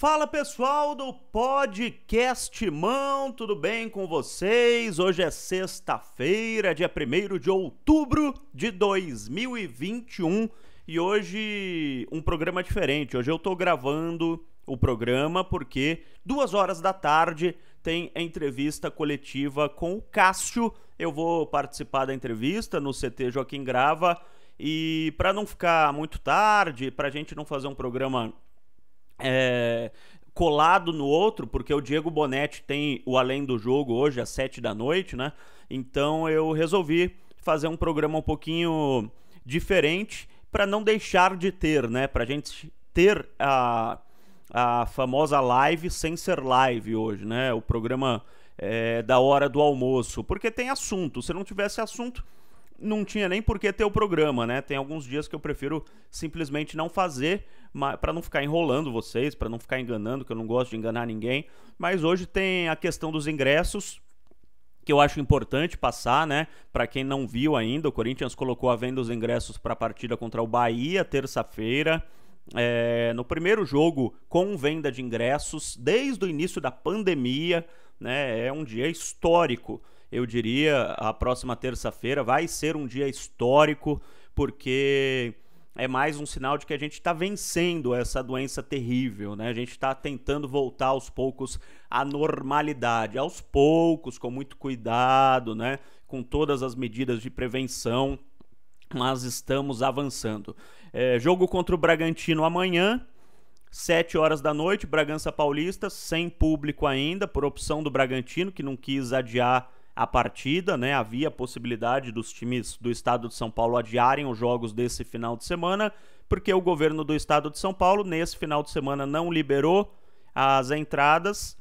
Fala pessoal do podcast Mão, tudo bem com vocês? Hoje é sexta-feira, dia 1 de outubro de 2021 e hoje um programa diferente. Hoje eu tô gravando o programa porque duas horas da tarde tem a entrevista coletiva com o Cássio. Eu vou participar da entrevista no CT Joaquim Grava. E para não ficar muito tarde, para a gente não fazer um programa é, colado no outro, porque o Diego Bonetti tem o Além do Jogo hoje às sete da noite, né? Então eu resolvi fazer um programa um pouquinho diferente para não deixar de ter, né? Para a gente ter a, a famosa live sem ser live hoje, né? O programa é, da hora do almoço, porque tem assunto. Se não tivesse assunto, não tinha nem por que ter o programa, né? Tem alguns dias que eu prefiro simplesmente não fazer, para não ficar enrolando vocês, para não ficar enganando, que eu não gosto de enganar ninguém. Mas hoje tem a questão dos ingressos, que eu acho importante passar, né? Para quem não viu ainda, o Corinthians colocou a venda dos ingressos para a partida contra o Bahia terça-feira. É, no primeiro jogo com venda de ingressos desde o início da pandemia, né? É um dia histórico eu diria, a próxima terça-feira vai ser um dia histórico, porque é mais um sinal de que a gente está vencendo essa doença terrível, né? A gente está tentando voltar aos poucos à normalidade, aos poucos, com muito cuidado, né? Com todas as medidas de prevenção, mas estamos avançando. É, jogo contra o Bragantino amanhã. 7 horas da noite, Bragança Paulista, sem público ainda, por opção do Bragantino, que não quis adiar a partida, né? Havia a possibilidade dos times do estado de São Paulo adiarem os jogos desse final de semana, porque o governo do estado de São Paulo nesse final de semana não liberou as entradas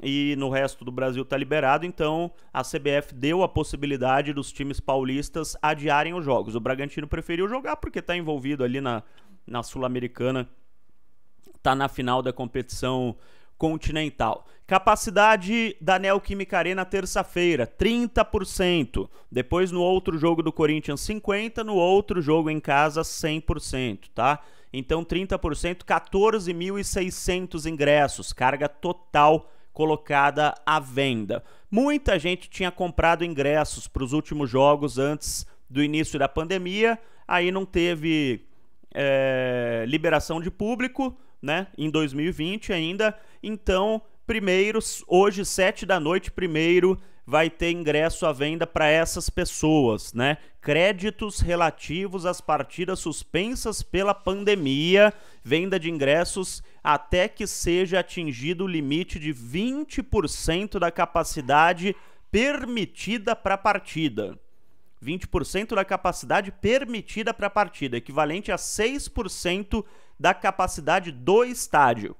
e no resto do Brasil está liberado, então a CBF deu a possibilidade dos times paulistas adiarem os jogos. O Bragantino preferiu jogar porque está envolvido ali na, na Sul-Americana, está na final da competição Continental. Capacidade da Neoquímica Arena terça-feira, 30%. Depois no outro jogo do Corinthians 50, no outro jogo em casa 100%, tá? Então 30%, 14.600 ingressos, carga total colocada à venda. Muita gente tinha comprado ingressos para os últimos jogos antes do início da pandemia, aí não teve é, liberação de público, né? Em 2020 ainda, então, primeiro, hoje, sete da noite, primeiro, vai ter ingresso à venda para essas pessoas, né? Créditos relativos às partidas suspensas pela pandemia, venda de ingressos até que seja atingido o limite de 20% da capacidade permitida para a partida. 20% da capacidade permitida para a partida, equivalente a 6% da capacidade do estádio.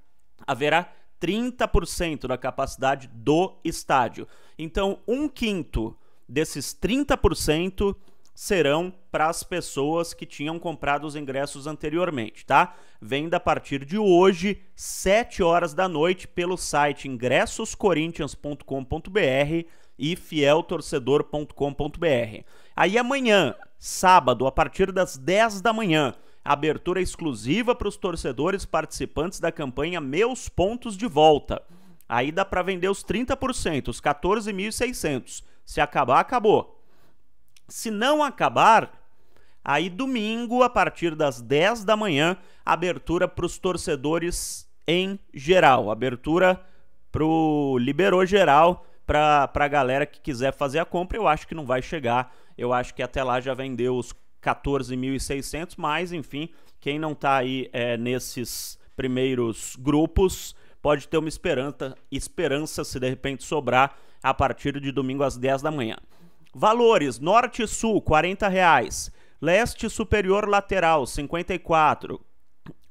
Haverá 30% da capacidade do estádio. Então, um quinto desses 30% serão para as pessoas que tinham comprado os ingressos anteriormente, tá? Venda a partir de hoje, 7 horas da noite, pelo site ingressoscorinthians.com.br e fieltorcedor.com.br. Aí amanhã, sábado, a partir das 10 da manhã, abertura exclusiva para os torcedores participantes da campanha Meus Pontos de Volta. Aí dá para vender os 30%, os 14.600. Se acabar, acabou. Se não acabar, aí domingo, a partir das 10 da manhã, abertura para os torcedores em geral. Abertura para o Liberou Geral, para a galera que quiser fazer a compra. Eu acho que não vai chegar. Eu acho que até lá já vendeu os 14.600, mas enfim, quem não está aí é, nesses primeiros grupos pode ter uma esperança, esperança se de repente sobrar a partir de domingo às 10 da manhã. Valores: Norte e Sul, 40 reais. Leste Superior Lateral, 54.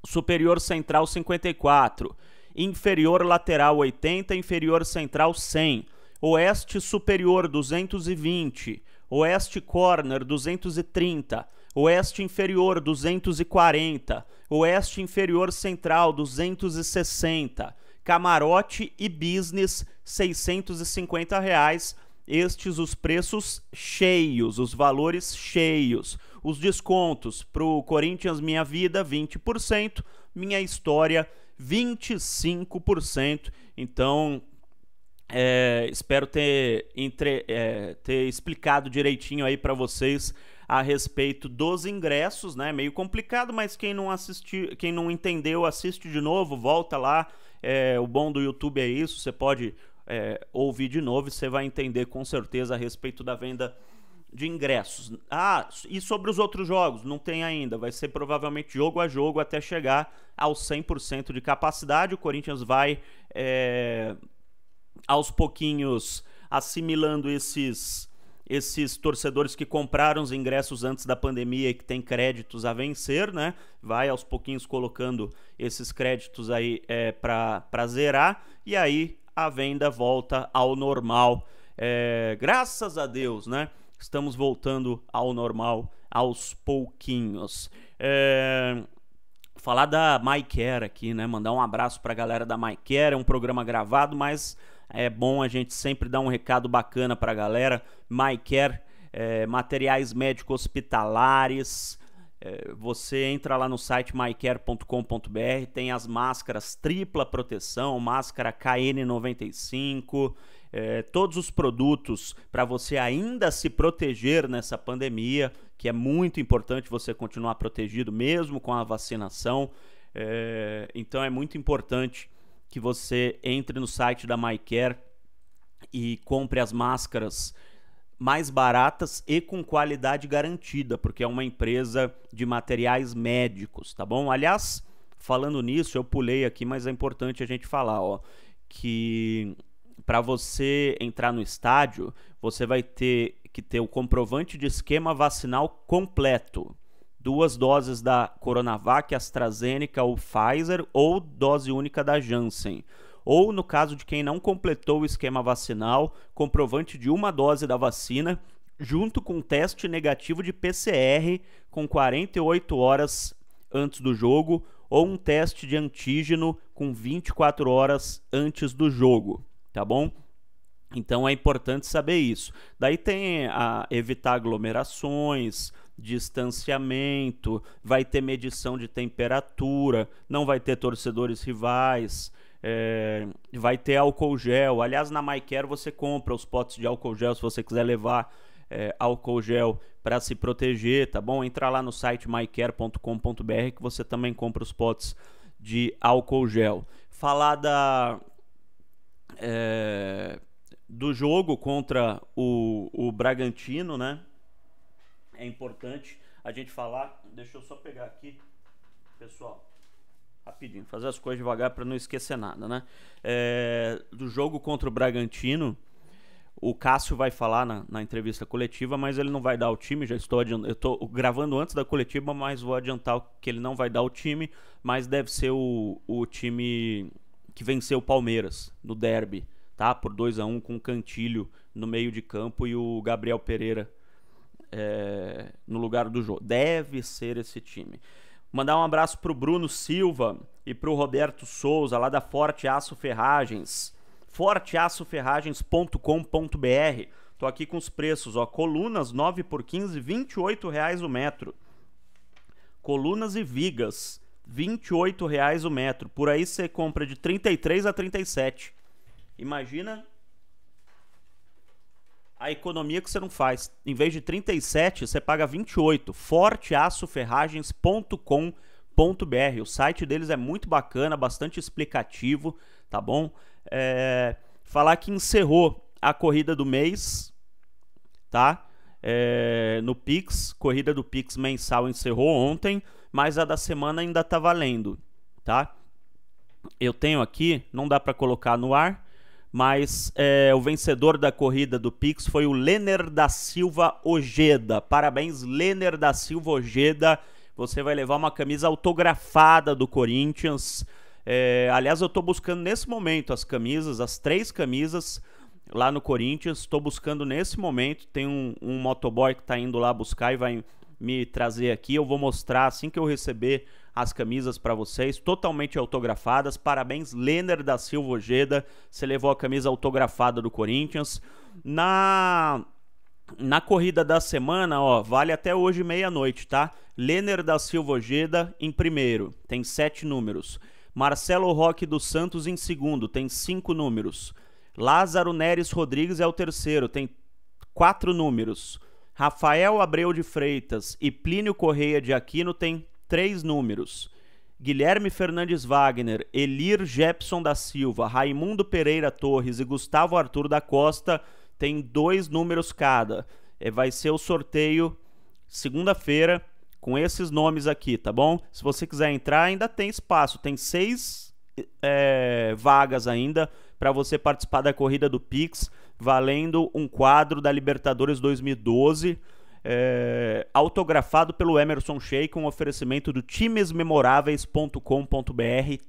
Superior Central, 54. Inferior Lateral, 80. Inferior Central, 100. Oeste Superior, 220 oeste corner 230, oeste inferior 240, oeste inferior central 260, camarote e business 650 reais. Estes os preços cheios, os valores cheios. Os descontos para o Corinthians Minha Vida 20%, Minha História 25%. Então é, espero ter, entre, é, ter explicado direitinho aí para vocês a respeito dos ingressos, né? Meio complicado, mas quem não assistiu, quem não entendeu, assiste de novo, volta lá. É, o bom do YouTube é isso, você pode é, ouvir de novo e você vai entender com certeza a respeito da venda de ingressos. Ah, e sobre os outros jogos? Não tem ainda, vai ser provavelmente jogo a jogo até chegar ao 100% de capacidade. O Corinthians vai é, aos pouquinhos assimilando esses esses torcedores que compraram os ingressos antes da pandemia e que têm créditos a vencer, né? Vai aos pouquinhos colocando esses créditos aí é, para zerar e aí a venda volta ao normal. É, graças a Deus, né? Estamos voltando ao normal aos pouquinhos. É, falar da MyCare aqui, né? Mandar um abraço para a galera da MyCare, é um programa gravado, mas é bom a gente sempre dar um recado bacana para a galera. MyCare, é, materiais médicos hospitalares. É, você entra lá no site mycare.com.br, tem as máscaras tripla proteção, máscara KN95, é, todos os produtos para você ainda se proteger nessa pandemia, que é muito importante você continuar protegido mesmo com a vacinação. É, então é muito importante que você entre no site da MyCare e compre as máscaras mais baratas e com qualidade garantida, porque é uma empresa de materiais médicos, tá bom? Aliás, falando nisso, eu pulei aqui, mas é importante a gente falar, ó, que para você entrar no estádio, você vai ter que ter o comprovante de esquema vacinal completo. Duas doses da Coronavac, AstraZeneca ou Pfizer, ou dose única da Janssen. Ou, no caso de quem não completou o esquema vacinal, comprovante de uma dose da vacina, junto com teste negativo de PCR com 48 horas antes do jogo, ou um teste de antígeno com 24 horas antes do jogo tá bom? Então é importante saber isso. Daí tem a evitar aglomerações, distanciamento, vai ter medição de temperatura, não vai ter torcedores rivais, é, vai ter álcool gel. Aliás, na MyCare você compra os potes de álcool gel se você quiser levar é, álcool gel para se proteger, tá bom? Entra lá no site mycare.com.br que você também compra os potes de álcool gel. Falar da é, do jogo contra o, o Bragantino, né? É importante a gente falar. Deixa eu só pegar aqui, pessoal rapidinho, fazer as coisas devagar para não esquecer nada, né? É, do jogo contra o Bragantino, o Cássio vai falar na, na, entrevista coletiva, mas ele não vai dar o time. Já estou eu estou gravando antes da coletiva, mas vou adiantar que ele não vai dar o time, mas deve ser o, o time que venceu o Palmeiras no derby, tá? Por 2 a 1 um, com o Cantilho no meio de campo e o Gabriel Pereira é, no lugar do jogo. Deve ser esse time. Mandar um abraço pro Bruno Silva e pro Roberto Souza, lá da Forte Aço Ferragens. forteaçoferragens.com.br. Tô aqui com os preços, ó. Colunas 9 por 15, R$ reais o metro. Colunas e vigas 28 reais o metro. Por aí você compra de 33 a 37. Imagina a economia que você não faz. Em vez de 37, você paga 28. forteaçoferragens.com.br. O site deles é muito bacana, bastante explicativo, tá bom? É... Falar que encerrou a corrida do mês, tá? É... No Pix, corrida do Pix mensal encerrou ontem mas a da semana ainda está valendo, tá? Eu tenho aqui, não dá para colocar no ar, mas é, o vencedor da corrida do Pix foi o Lener da Silva Ojeda. Parabéns, Lener da Silva Ojeda. Você vai levar uma camisa autografada do Corinthians. É, aliás, eu estou buscando nesse momento as camisas, as três camisas lá no Corinthians. Estou buscando nesse momento. Tem um, um motoboy que está indo lá buscar e vai me trazer aqui. Eu vou mostrar assim que eu receber as camisas para vocês, totalmente autografadas. Parabéns, Lener da Silva Ojeda. Você levou a camisa autografada do Corinthians. Na na corrida da semana, ó, vale até hoje meia-noite, tá? Lener da Silva Ojeda em primeiro, tem sete números. Marcelo Roque dos Santos em segundo, tem cinco números. Lázaro Neres Rodrigues é o terceiro, tem quatro números. Rafael Abreu de Freitas e Plínio Correia de Aquino têm três números. Guilherme Fernandes Wagner, Elir Jepson da Silva, Raimundo Pereira Torres e Gustavo Arthur da Costa têm dois números cada. É, vai ser o sorteio segunda-feira com esses nomes aqui, tá bom? Se você quiser entrar, ainda tem espaço. Tem seis é, vagas ainda para você participar da corrida do Pix, valendo um quadro da Libertadores 2012. É, autografado pelo Emerson Sheik, um oferecimento do timesmemoráveis.com.br,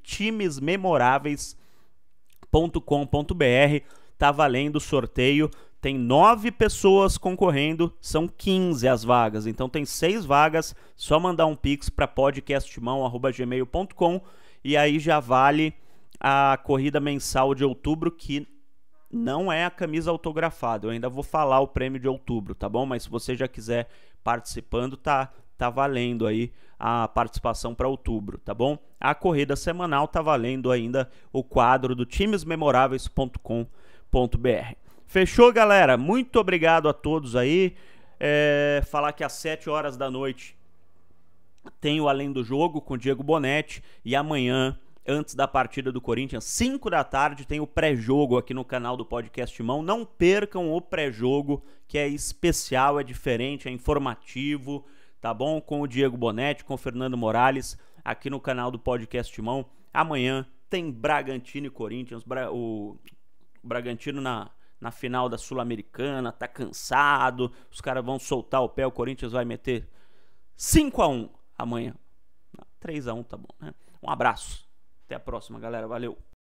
timesmemoráveis.com.br, tá valendo o sorteio, tem nove pessoas concorrendo, são 15 as vagas, então tem seis vagas, só mandar um pix para podcastmão.gmail.com e aí já vale a corrida mensal de outubro, que não é a camisa autografada. Eu ainda vou falar o prêmio de outubro, tá bom? Mas se você já quiser participando, tá tá valendo aí a participação para outubro, tá bom? A corrida semanal tá valendo ainda o quadro do timesmemoráveis.com.br. Fechou, galera? Muito obrigado a todos aí. É, falar que às 7 horas da noite tem o Além do Jogo com Diego Bonetti e amanhã antes da partida do Corinthians, 5 da tarde, tem o pré-jogo aqui no canal do Podcast Mão. Não percam o pré-jogo, que é especial, é diferente, é informativo, tá bom? Com o Diego Bonetti, com o Fernando Morales, aqui no canal do Podcast Mão. Amanhã tem Bragantino e Corinthians, o Bragantino na, na final da Sul-Americana, tá cansado, os caras vão soltar o pé, o Corinthians vai meter 5 a 1 amanhã. 3 a 1 tá bom, né? Um abraço. Até a próxima, galera. Valeu.